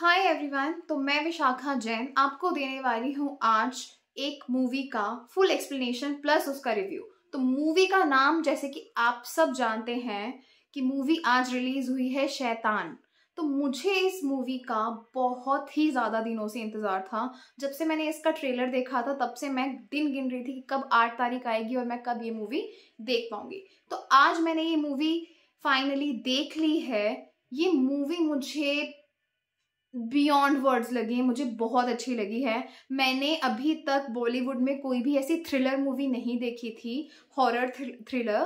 hi everyone तो मैं विशाखा जैन आपको देने वाली हूँ आज एक मूवी का फुल एक्सप्लेनेशन प्लस उसका रिव्यू तो मूवी का नाम जैसे कि आप सब जानते हैं कि मूवी आज रिलीज हुई है शैतान तो मुझे इस मूवी का बहुत ही ज़्यादा दिनों से इंतज़ार था जब से मैंने इसका ट्रेलर देखा था तब से मैं दिन गिन रही थी कि कब आठ तारीख आएगी और मैं कब ये मूवी देख पाऊंगी तो आज मैंने ये मूवी फाइनली देख ली है ये मूवी मुझे बियॉन्ड वर्ड्स लगी मुझे बहुत अच्छी लगी है मैंने अभी तक बॉलीवुड में कोई भी ऐसी थ्रिलर मूवी नहीं देखी थी हॉरर थ्रिलर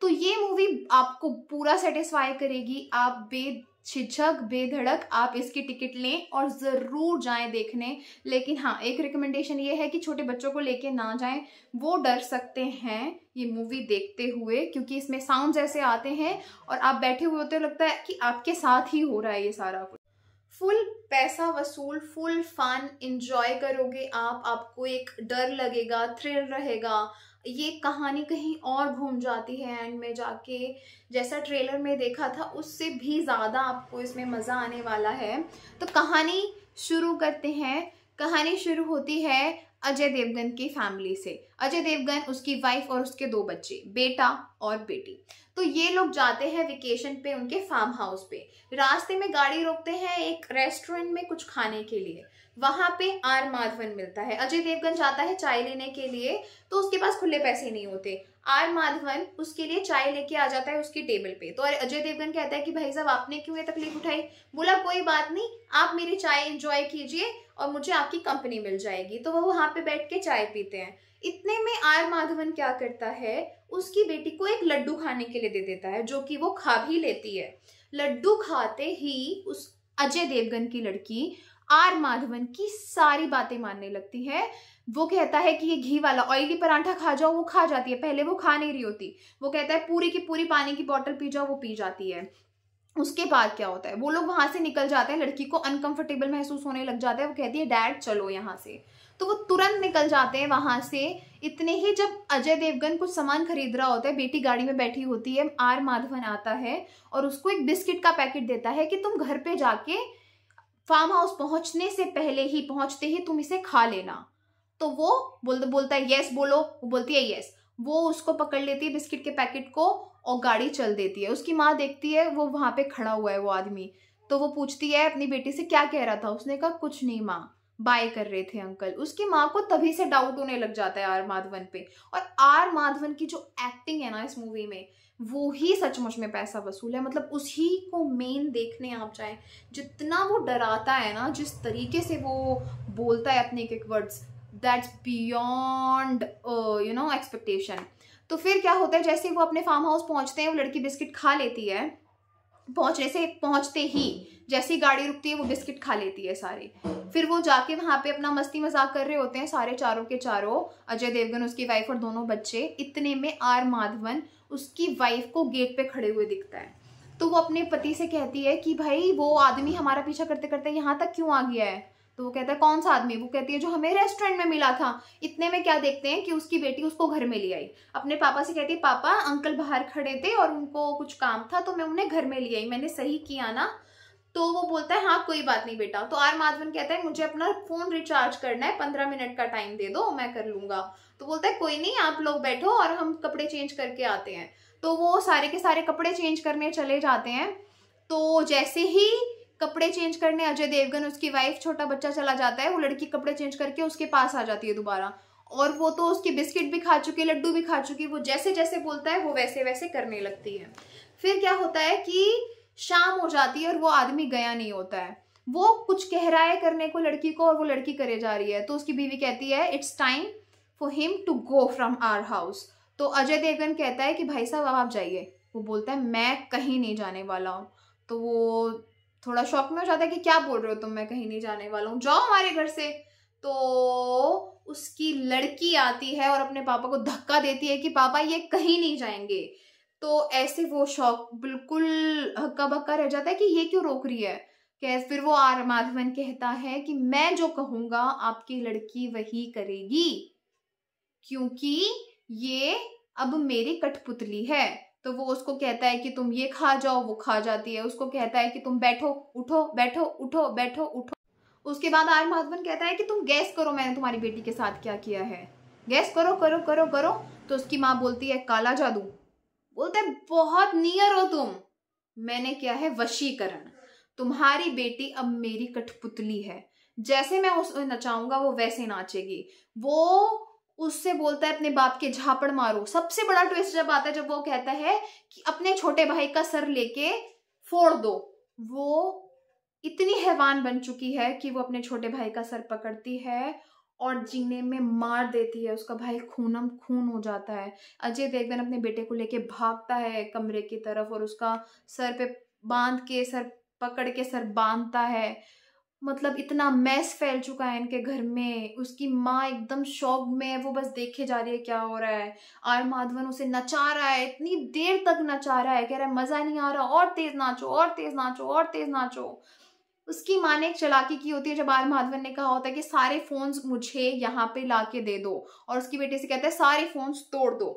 तो ये मूवी आपको पूरा सेटिस्फाई करेगी आप बे बेधड़क आप इसकी टिकट लें और ज़रूर जाएं देखने लेकिन हाँ एक रिकमेंडेशन ये है कि छोटे बच्चों को लेके ना जाएं वो डर सकते हैं ये मूवी देखते हुए क्योंकि इसमें साउंड ऐसे आते हैं और आप बैठे हुए होते लगता है कि आपके साथ ही हो रहा है ये सारा कुछ फुल पैसा वसूल फुल फन इंजॉय करोगे आप आपको एक डर लगेगा थ्रिल रहेगा ये कहानी कहीं और घूम जाती है एंड में जाके जैसा ट्रेलर में देखा था उससे भी ज़्यादा आपको इसमें मज़ा आने वाला है तो कहानी शुरू करते हैं कहानी शुरू होती है अजय देवगन की फैमिली से अजय देवगन उसकी वाइफ और उसके दो बच्चे बेटा और बेटी तो ये लोग जाते हैं वेकेशन पे उनके फार्म हाउस पे रास्ते में गाड़ी रोकते हैं एक रेस्टोरेंट में कुछ खाने के लिए वहां पे आर माधवन मिलता है अजय देवगन जाता है चाय लेने के लिए तो उसके पास खुले पैसे नहीं होते आर माधवन उसके लिए चाय लेके आ जाता है उसकी टेबल पे तो अजय देवगन कहता है कि भाई साहब आपने क्यों ये तकलीफ उठाई बोला कोई बात नहीं आप मेरी चाय एंजॉय कीजिए और मुझे आपकी कंपनी मिल जाएगी तो वो वहाँ पे बैठ के चाय पीते हैं इतने में आर माधवन क्या करता है उसकी बेटी को एक लड्डू खाने के लिए दे देता है जो कि वो खा भी लेती है लड्डू खाते ही उस अजय देवगन की लड़की आर माधवन की सारी बातें मानने लगती है वो कहता है कि ये घी वाला ऑयली पराठा खा जाओ वो खा जाती है पहले वो खा नहीं रही होती वो कहता है पूरी की पूरी पानी की बॉटल पी जाओ वो पी जाती है उसके बाद क्या होता है वो लोग वहां से निकल जाते हैं लड़की को अनकंफर्टेबल महसूस होने लग जाता है वो कहती है डैड चलो यहाँ से तो वो तुरंत निकल जाते हैं वहां से इतने ही जब अजय देवगन कुछ सामान खरीद रहा होता है बेटी गाड़ी में बैठी होती है आर माधवन आता है और उसको एक बिस्किट का पैकेट देता है कि तुम घर पे जाके फार्म हाउस पहुंचने से पहले ही पहुंचते ही तुम इसे खा लेना तो वो बोल बोलता है यस बोलो वो बोलती है यस वो उसको पकड़ लेती है बिस्किट के पैकेट को और गाड़ी चल देती है उसकी माँ देखती है वो वहाँ पे खड़ा हुआ है वो आदमी तो वो पूछती है अपनी बेटी से क्या कह रहा था उसने कहा कुछ नहीं माँ बाय कर रहे थे अंकल उसकी माँ को तभी से डाउट होने लग जाता है आर माधवन पे और आर माधवन की जो एक्टिंग है ना इस मूवी में वो ही सचमुच में पैसा वसूल है मतलब उसी को मेन देखने आप जाए जितना वो डराता है ना जिस तरीके से वो बोलता है अपने एक एक words that's beyond you know expectation तो फिर क्या होता है जैसे वो अपने फार्म हाउस पहुंचते हैं वो लड़की बिस्किट खा लेती है पहुंचने से पहुंचते ही जैसी गाड़ी रुकती है वो बिस्किट खा लेती है सारी फिर वो जाके वहाँ पे अपना मस्ती मजाक कर रहे होते हैं सारे चारों के चारों अजय देवगन उसकी वाइफ और दोनों बच्चे इतने में आर माधवन उसकी वाइफ को गेट पे खड़े हुए दिखता है तो वो अपने पति से कहती है कि भाई वो आदमी हमारा पीछा करते करते यहाँ तक क्यों आ गया है तो वो कहता है कौन सा आदमी वो कहती है जो हमें रेस्टोरेंट में मिला था इतने में क्या देखते हैं कि उसकी बेटी उसको घर में ले आई अपने पापा से कहती है पापा अंकल बाहर खड़े थे और उनको कुछ काम था तो मैं उन्हें घर में ले आई मैंने सही किया ना तो वो बोलता है हाँ कोई बात नहीं बेटा तो आर माधवन कहता है मुझे अपना फ़ोन रिचार्ज करना है पंद्रह मिनट का टाइम दे दो मैं कर लूंगा तो बोलता है कोई नहीं आप लोग बैठो और हम कपड़े चेंज करके आते हैं तो वो सारे के सारे कपड़े चेंज करने चले जाते हैं तो जैसे ही कपड़े चेंज करने अजय देवगन उसकी वाइफ छोटा बच्चा चला जाता है वो लड़की कपड़े चेंज करके उसके पास आ जाती है दोबारा और वो तो उसके बिस्किट भी खा चुकी लड्डू भी खा चुकी वो जैसे जैसे बोलता है वो वैसे वैसे करने लगती है फिर क्या होता है कि शाम हो जाती है और वो आदमी गया नहीं होता है वो कुछ कह रहा है करने को लड़की को और वो लड़की करे जा रही है तो उसकी बीवी कहती है it's time for him to go from our house तो अजय देवगन कहता है कि भाई साहब अब आप जाइए वो बोलता है मैं कहीं नहीं जाने वाला हूँ तो वो थोड़ा शौक में हो जाता है कि क्या बोल रहे हो तुम मैं कहीं नहीं जाने वाला हूँ जाओ हमारे घर से तो उसकी लड़की आती है और अपने पापा को धक्का देती है कि पापा ये कहीं नहीं जाएंगे तो ऐसे वो शौक बिल्कुल हक्का बक्का रह जाता है कि ये क्यों रोक रही है कैसे फिर वो आर माधवन कहता है कि मैं जो कहूंगा आपकी लड़की वही करेगी क्योंकि ये अब मेरी कठपुतली है तो वो उसको कहता है कि तुम ये खा जाओ वो खा जाती है उसको कहता है कि तुम बैठो उठो बैठो उठो बैठो उठो उसके बाद आर माधवन कहता है कि तुम गैस करो मैंने तुम्हारी बेटी के साथ क्या किया है गैस करो करो करो करो तो उसकी माँ बोलती है काला जादू बोलते है बहुत नियर हो तुम मैंने क्या है वशीकरण तुम्हारी बेटी अब मेरी कठपुतली है जैसे मैं उस नचाऊंगा वो वैसे नाचेगी वो उससे बोलता है अपने बाप के झापड़ मारो सबसे बड़ा ट्विस्ट जब आता है जब वो कहता है कि अपने छोटे भाई का सर लेके फोड़ दो वो इतनी हैवान बन चुकी है कि वो अपने छोटे भाई का सर पकड़ती है और जीने में मार देती है उसका भाई खूनम खून हो जाता है अजय देवगन अपने बेटे को लेके भागता है कमरे की तरफ और उसका सर पे बांध के सर पकड़ के सर बांधता है मतलब इतना मैस फैल चुका है इनके घर में उसकी माँ एकदम शौक में है वो बस देखे जा रही है क्या हो रहा है आर माधवन उसे नचा रहा है इतनी देर तक नचा रहा है कह रहा है मज़ा नहीं आ रहा और तेज़ नाचो और तेज़ नाचो और तेज़ नाचो उसकी माँ ने एक चलाकी की होती है जब आर माधवन ने कहा होता है कि सारे फ़ोन्स मुझे यहाँ पे ला दे दो और उसकी बेटे से कहता है सारे फ़ोन्स तोड़ दो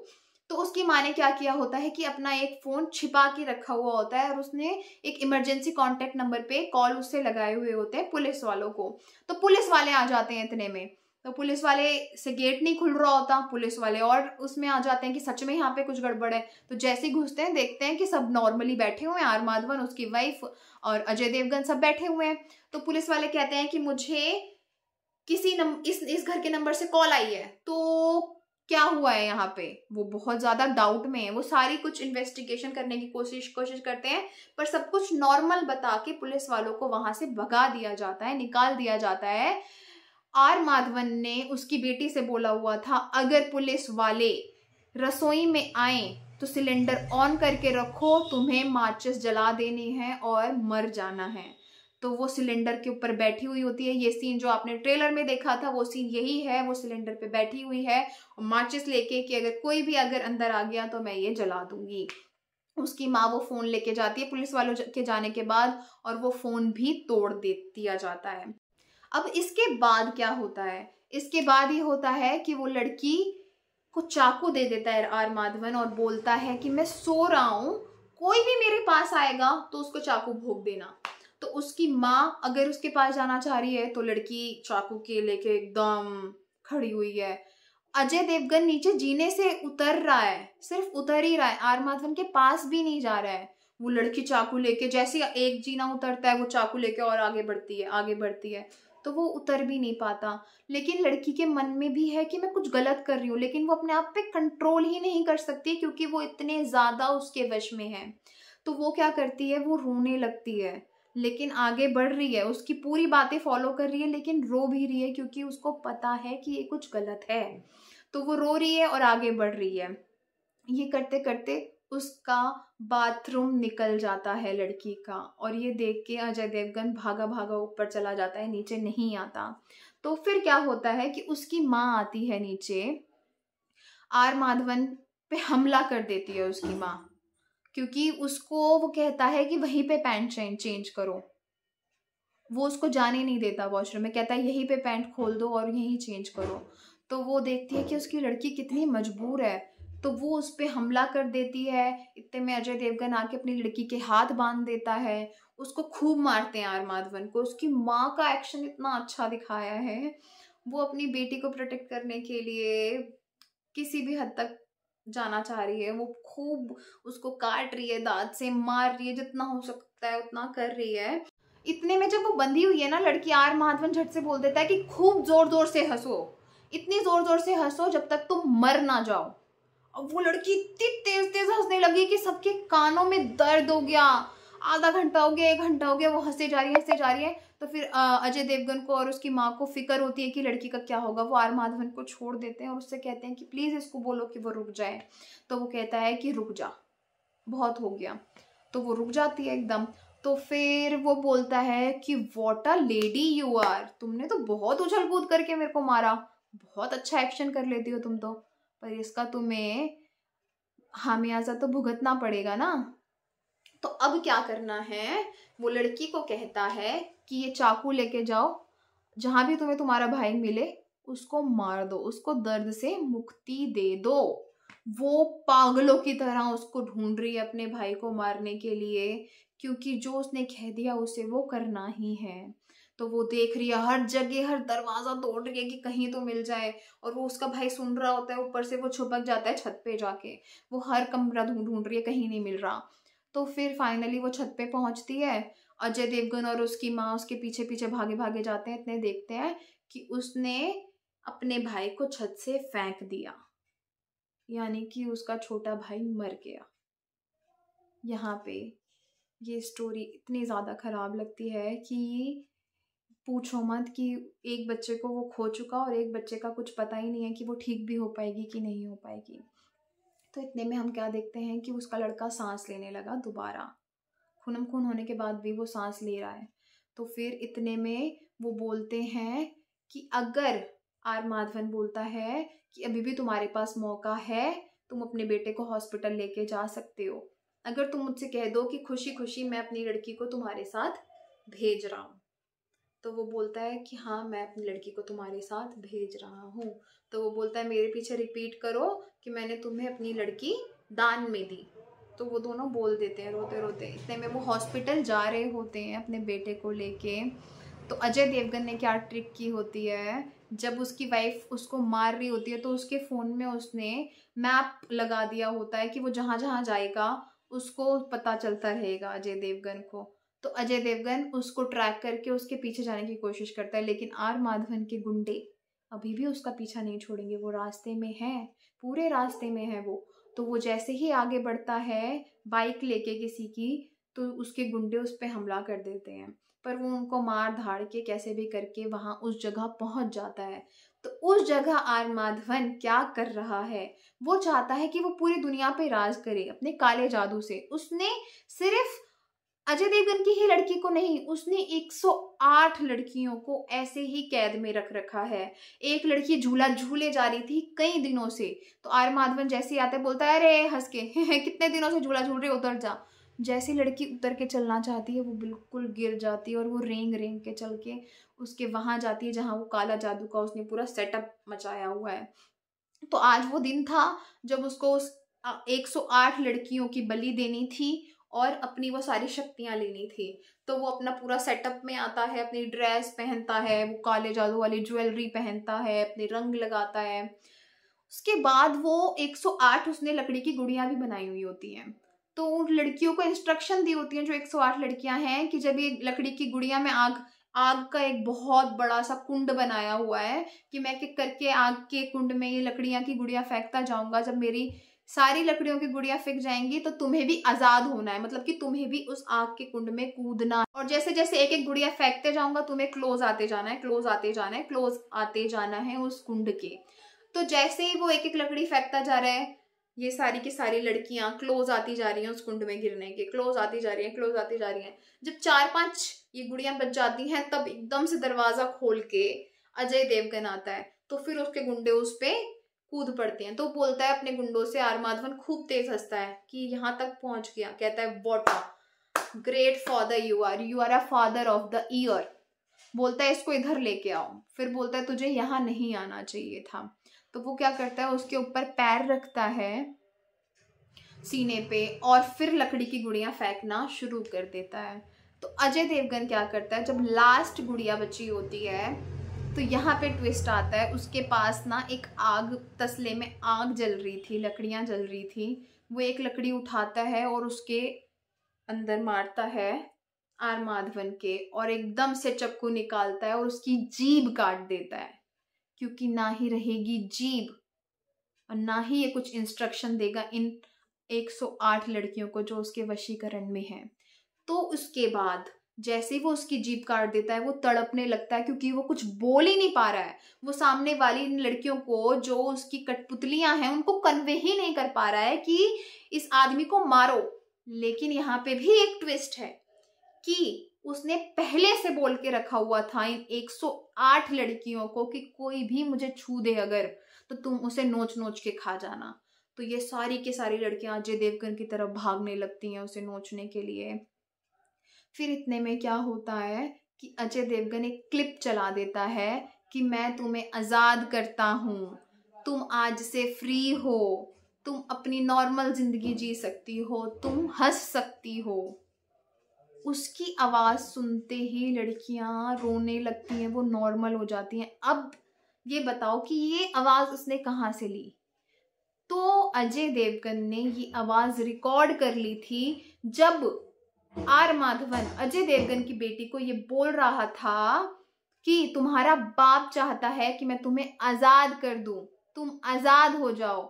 तो उसकी माँ ने क्या किया होता है कि अपना एक फ़ोन छिपा के रखा हुआ होता है और उसने एक इमरजेंसी कॉन्टैक्ट नंबर पे कॉल उससे लगाए हुए होते हैं पुलिस वालों को तो पुलिस वाले आ जाते हैं इतने में तो पुलिस वाले से गेट नहीं खुल रहा होता पुलिस वाले और उसमें आ जाते हैं कि सच में यहाँ पे कुछ गड़बड़ है तो जैसे ही घुसते हैं देखते हैं कि सब नॉर्मली बैठे हुए हैं आर माधवन उसकी वाइफ और अजय देवगन सब बैठे हुए हैं तो पुलिस वाले कहते हैं कि मुझे किसी नम इस इस घर के नंबर से कॉल आई है तो क्या हुआ है यहाँ पे वो बहुत ज्यादा डाउट में है वो सारी कुछ इन्वेस्टिगेशन करने की कोशिश कोशिश करते हैं पर सब कुछ नॉर्मल बता के पुलिस वालों को वहां से भगा दिया जाता है निकाल दिया जाता है आर माधवन ने उसकी बेटी से बोला हुआ था अगर पुलिस वाले रसोई में आए तो सिलेंडर ऑन करके रखो तुम्हें माचिस जला देनी है और मर जाना है तो वो सिलेंडर के ऊपर बैठी हुई होती है ये सीन जो आपने ट्रेलर में देखा था वो सीन यही है वो सिलेंडर पे बैठी हुई है और माचिस लेके कि अगर कोई भी अगर अंदर आ गया तो मैं ये जला दूंगी उसकी माँ वो फ़ोन लेके जाती है पुलिस वालों के जाने के बाद और वो फ़ोन भी तोड़ दे दिया जाता है अब इसके बाद क्या होता है इसके बाद ये होता है कि वो लड़की को चाकू दे देता है आर माधवन और बोलता है कि मैं सो रहा हूँ कोई भी मेरे पास आएगा तो उसको चाकू भोग देना उसकी माँ अगर उसके पास जाना चाह रही है तो लड़की चाकू के लेके एकदम खड़ी हुई है अजय देवगन नीचे जीने से उतर रहा है सिर्फ उतर ही रहा है आर माधवन के पास भी नहीं जा रहा है वो लड़की चाकू लेके जैसे एक जीना उतरता है वो चाकू लेके और आगे बढ़ती है आगे बढ़ती है तो वो उतर भी नहीं पाता लेकिन लड़की के मन में भी है कि मैं कुछ गलत कर रही हूँ लेकिन वो अपने आप पे कंट्रोल ही नहीं कर सकती क्योंकि वो इतने ज़्यादा उसके वश में है तो वो क्या करती है वो रोने लगती है लेकिन आगे बढ़ रही है उसकी पूरी बातें फॉलो कर रही है लेकिन रो भी रही है क्योंकि उसको पता है कि ये कुछ गलत है तो वो रो रही है और आगे बढ़ रही है ये करते करते उसका बाथरूम निकल जाता है लड़की का और ये देख के अजय देवगन भागा भागा ऊपर चला जाता है नीचे नहीं आता तो फिर क्या होता है कि उसकी माँ आती है नीचे आर माधवन पे हमला कर देती है उसकी माँ क्योंकि उसको वो कहता है कि वहीं पे पैंट चेंज करो वो उसको जाने नहीं देता वॉशरूम में कहता है यहीं पे पैंट खोल दो और यहीं चेंज करो तो वो देखती है कि उसकी लड़की कितनी मजबूर है तो वो उस पर हमला कर देती है इतने में अजय देवगन आके अपनी लड़की के हाथ बांध देता है उसको खूब मारते हैं आर माधवन को उसकी माँ का एक्शन इतना अच्छा दिखाया है वो अपनी बेटी को प्रोटेक्ट करने के लिए किसी भी हद तक जाना चाह रही है वो खूब उसको काट रही है दांत से मार रही है जितना हो सकता है उतना कर रही है इतने में जब वो बंधी हुई है ना लड़की आर माधवन झट से बोल देता है कि खूब जोर जोर से हंसो इतनी जोर जोर से हंसो जब तक तुम मर ना जाओ अब वो लड़की इतनी तेज तेज हंसने लगी कि सबके कानों में दर्द हो गया आधा घंटा हो गया एक घंटा हो गया वो हंसे जा रही है हंसे जा रही है तो फिर अजय देवगन को और उसकी माँ को फिक्र होती है कि लड़की का क्या होगा वो आर माधवन को छोड़ देते हैं और उससे कहते हैं कि प्लीज़ इसको बोलो कि वो रुक जाए तो वो कहता है कि रुक जा बहुत हो गया तो वो रुक जाती है एकदम तो फिर वो बोलता है कि what a lady you are तुमने तो बहुत उछल कूद करके मेरे को मारा बहुत अच्छा एक्शन कर लेती हो तुम तो पर इसका तुम्हें हामियाजा तो भुगतना पड़ेगा ना तो अब क्या करना है वो लड़की को कहता है कि ये चाकू लेके जाओ जहां भी तुम्हें तुम्हारा भाई मिले उसको मार दो उसको दर्द से मुक्ति दे दो वो पागलों की तरह उसको ढूंढ रही है अपने भाई को मारने के लिए क्योंकि जो उसने कह दिया उसे वो करना ही है तो वो देख रही है हर जगह हर दरवाज़ा तोड़ रही है कि कहीं तो मिल जाए और वो उसका भाई सुन रहा होता है ऊपर से वो छुपक जाता है छत पे जाके वो हर कमरा ढूंढ ढूंढ रही है कहीं नहीं मिल रहा तो फिर फाइनली वो छत पे पहुंचती है अजय देवगन और उसकी माँ उसके पीछे पीछे भागे भागे जाते हैं इतने देखते हैं कि उसने अपने भाई को छत से फेंक दिया यानी कि उसका छोटा भाई मर गया यहाँ पे ये स्टोरी इतनी ज़्यादा ख़राब लगती है कि पूछो मत कि एक बच्चे को वो खो चुका और एक बच्चे का कुछ पता ही नहीं है कि वो ठीक भी हो पाएगी कि नहीं हो पाएगी तो इतने में हम क्या देखते हैं कि उसका लड़का सांस लेने लगा दोबारा खूनम खून होने के बाद भी वो सांस ले रहा है तो फिर इतने में वो बोलते हैं कि अगर आर माधवन बोलता है कि अभी भी तुम्हारे पास मौका है तुम अपने बेटे को हॉस्पिटल लेके जा सकते हो अगर तुम मुझसे कह दो कि खुशी खुशी मैं अपनी लड़की को तुम्हारे साथ भेज रहा हूँ तो वो बोलता है कि हाँ मैं अपनी लड़की को तुम्हारे साथ भेज रहा हूँ तो वो बोलता है मेरे पीछे रिपीट करो कि मैंने तुम्हें अपनी लड़की दान में दी तो वो दोनों बोल देते हैं रोते रोते इतने में वो हॉस्पिटल जा रहे होते हैं अपने बेटे को लेके तो अजय देवगन ने क्या ट्रिक की होती है जब उसकी वाइफ उसको मार रही होती है तो उसके फ़ोन में उसने मैप लगा दिया होता है कि वो जहाँ जहाँ जाएगा उसको पता चलता रहेगा अजय देवगन को तो अजय देवगन उसको ट्रैक करके उसके पीछे जाने की कोशिश करता है लेकिन आर माधवन के गुंडे अभी भी उसका पीछा नहीं छोड़ेंगे वो रास्ते में है पूरे रास्ते में है वो तो वो जैसे ही आगे बढ़ता है बाइक लेके किसी की तो उसके गुंडे उस पर हमला कर देते हैं पर वो उनको मार धाड़ के कैसे भी करके वहाँ उस जगह पहुँच जाता है तो उस जगह आर माधवन क्या कर रहा है वो चाहता है कि वो पूरी दुनिया पे राज करे अपने काले जादू से उसने सिर्फ अजय देवगन की ही लड़की को नहीं उसने 108 लड़कियों को ऐसे ही कैद में रख रखा है एक लड़की झूला झूले जा रही थी कई दिनों से तो आर माधवन जैसे आते बोलता है अरे हंस के कितने दिनों से झूला झूल रही उतर जा जैसे लड़की उतर के चलना चाहती है वो बिल्कुल गिर जाती है और वो रेंग रेंग के चल के उसके वहाँ जाती है जहाँ वो काला जादू का उसने पूरा सेटअप मचाया हुआ है तो आज वो दिन था जब उसको उस 108 लड़कियों की बलि देनी थी और अपनी वो सारी शक्तियाँ लेनी थी तो वो अपना पूरा सेटअप में आता है अपनी ड्रेस पहनता है वो काले जादू वाली ज्वेलरी पहनता है अपने रंग लगाता है उसके बाद वो 108 उसने लकड़ी की गुड़िया भी बनाई हुई होती हैं तो उन लड़कियों को इंस्ट्रक्शन दी होती हैं जो 108 लड़कियां हैं कि जब ये लकड़ी की गुड़िया में आग आग का एक बहुत बड़ा सा कुंड बनाया हुआ है कि मैं किक करके आग के कुंड में ये लकड़ियाँ की गुड़िया फेंकता जाऊँगा जब मेरी सारी लकड़ियों की गुड़िया फेंक जाएंगी तो तुम्हें भी आजाद होना है मतलब कि तुम्हें भी उस आग के कुंड में कूदना है और जैसे जैसे एक एक गुड़िया फेंकते जाऊंगा तुम्हें क्लोज आते जाना है क्लोज आते जाना है क्लोज आते जाना है उस कुंड के तो जैसे ही वो एक एक लकड़ी फेंकता जा रहा है ये सारी की सारी लड़कियां क्लोज आती जा रही हैं उस कुंड में गिरने के क्लोज आती जा रही हैं क्लोज आती जा रही हैं जब चार पांच ये गुड़ियां बच जाती हैं तब एकदम से दरवाजा खोल के अजय देवगन आता है तो फिर उसके गुंडे उस पर कूद पड़ते हैं तो बोलता है अपने गुंडों से आर माधवन खूब तेज हंसता है कि यहाँ तक पहुंच गया कहता है what great father you are you are a father of the year बोलता है इसको इधर लेके आओ फिर बोलता है तुझे यहाँ नहीं आना चाहिए था तो वो क्या करता है उसके ऊपर पैर रखता है सीने पे और फिर लकड़ी की गुड़िया फेंकना शुरू कर देता है तो अजय देवगन क्या करता है जब लास्ट गुड़िया बची होती है तो यहाँ पे ट्विस्ट आता है उसके पास ना एक आग तस्ले में आग जल रही थी लकड़ियाँ जल रही थी वो एक लकड़ी उठाता है और उसके अंदर मारता है आर माधवन के और एकदम से चक्कू निकालता है और उसकी जीभ काट देता है क्योंकि ना ही रहेगी जीभ और ना ही ये कुछ इंस्ट्रक्शन देगा इन 108 लड़कियों को जो उसके वशीकरण में है तो उसके बाद जैसे ही वो उसकी जीप काट देता है वो तड़पने लगता है क्योंकि वो कुछ बोल ही नहीं पा रहा है वो सामने वाली इन लड़कियों को जो उसकी कठपुतलियां हैं उनको कन्वे ही नहीं कर पा रहा है कि इस आदमी को मारो लेकिन यहाँ पे भी एक ट्विस्ट है कि उसने पहले से बोल के रखा हुआ था इन 108 लड़कियों को कि कोई भी मुझे छू दे अगर तो तुम उसे नोच नोच के खा जाना तो ये सारी के सारी लड़कियां अजय देवगन की तरफ भागने लगती हैं उसे नोचने के लिए फिर इतने में क्या होता है कि अजय देवगन एक क्लिप चला देता है कि मैं तुम्हें आज़ाद करता हूँ तुम आज से फ्री हो तुम अपनी नॉर्मल ज़िंदगी जी सकती हो तुम हंस सकती हो उसकी आवाज़ सुनते ही लड़कियाँ रोने लगती हैं वो नॉर्मल हो जाती हैं अब ये बताओ कि ये आवाज़ उसने कहाँ से ली तो अजय देवगन ने ये आवाज़ रिकॉर्ड कर ली थी जब आर माधवन अजय देवगन की बेटी को ये बोल रहा था कि तुम्हारा बाप चाहता है कि मैं तुम्हें आजाद कर दूं तुम आजाद हो जाओ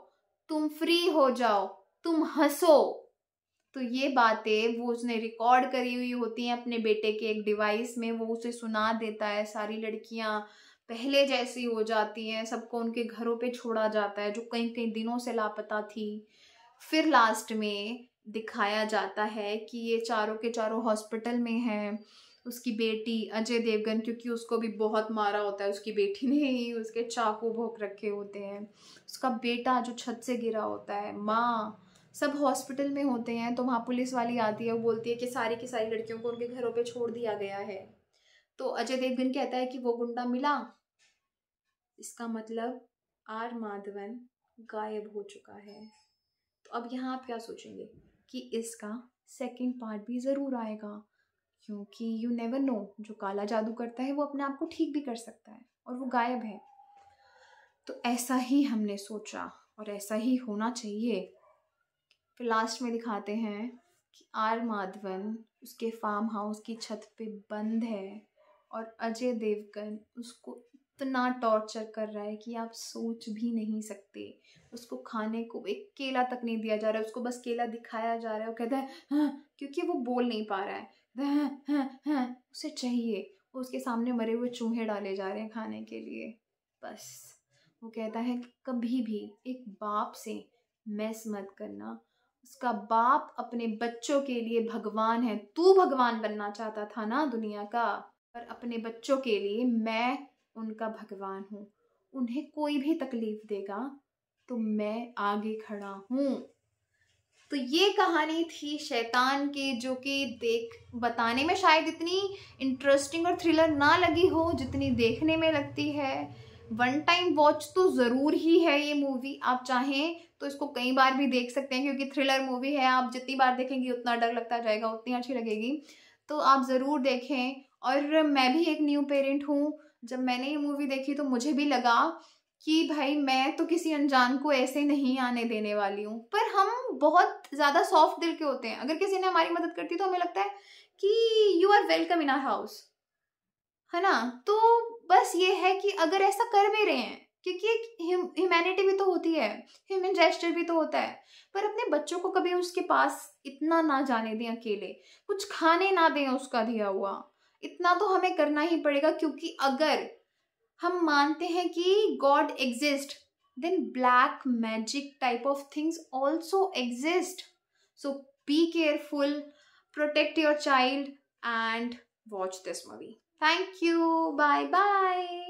तुम फ्री हो जाओ तुम हंसो तो ये बातें वो उसने रिकॉर्ड करी हुई होती हैं अपने बेटे के एक डिवाइस में वो उसे सुना देता है सारी लड़कियां पहले जैसी हो जाती हैं सबको उनके घरों पे छोड़ा जाता है जो कई कई दिनों से लापता थी फिर लास्ट में दिखाया जाता है कि ये चारों के चारों हॉस्पिटल में हैं उसकी बेटी अजय देवगन क्योंकि उसको भी बहुत मारा होता है उसकी बेटी ने ही उसके चाकू भोंक रखे होते हैं उसका बेटा जो छत से गिरा होता है माँ सब हॉस्पिटल में होते हैं तो वहाँ पुलिस वाली आती है वो बोलती है कि सारी की सारी लड़कियों को उनके घरों पे छोड़ दिया गया है तो अजय देवगन कहता है कि वो गुंडा मिला इसका मतलब आर माधवन गायब हो चुका है तो अब यहाँ आप क्या सोचेंगे कि इसका सेकेंड पार्ट भी ज़रूर आएगा क्योंकि यू नेवर नो जो काला जादू करता है वो अपने आप को ठीक भी कर सकता है और वो गायब है तो ऐसा ही हमने सोचा और ऐसा ही होना चाहिए फिर लास्ट में दिखाते हैं कि आर माधवन उसके फार्म हाउस की छत पे बंद है और अजय देवगन उसको इतना टॉर्चर कर रहा है कि आप सोच भी नहीं सकते उसको खाने को एक केला तक नहीं दिया जा रहा है उसको बस केला दिखाया जा रहा है वो कहता है हाँ क्योंकि वो बोल नहीं पा रहा है हाँ हाँ हाँ उसे चाहिए उसके सामने मरे हुए चूहे डाले जा रहे हैं खाने के लिए बस वो कहता है कभी भी एक बाप से मैस मत करना उसका बाप अपने बच्चों के लिए भगवान है तू भगवान बनना चाहता था ना दुनिया का पर अपने बच्चों के लिए मैं उनका भगवान हूँ उन्हें कोई भी तकलीफ देगा तो मैं आगे खड़ा हूँ तो ये कहानी थी शैतान के जो कि देख बताने में शायद इतनी इंटरेस्टिंग और थ्रिलर ना लगी हो जितनी देखने में लगती है वन टाइम वॉच तो ज़रूर ही है ये मूवी आप चाहें तो इसको कई बार भी देख सकते हैं क्योंकि थ्रिलर मूवी है आप जितनी बार देखेंगी उतना डर लगता जाएगा उतनी अच्छी लगेगी तो आप ज़रूर देखें और मैं भी एक न्यू पेरेंट हूँ जब मैंने ये मूवी देखी तो मुझे भी लगा कि भाई मैं तो किसी अनजान को ऐसे नहीं आने देने वाली हूँ पर हम बहुत ज़्यादा सॉफ्ट दिल के होते हैं अगर किसी ने हमारी मदद करती तो हमें लगता है कि you are welcome in our house है ना तो बस ये है कि अगर ऐसा कर भी रहे हैं क्योंकि ह्यूमैनिटी भी तो होती है ह्यूमन जेस्टर भी तो होता है पर अपने बच्चों को कभी उसके पास इतना ना जाने दें अकेले कुछ खाने ना दें उसका दिया हुआ इतना तो हमें करना ही पड़ेगा क्योंकि अगर हम मानते हैं कि God exist then black magic type of things also exist so be careful protect your child and watch this movie thank you bye bye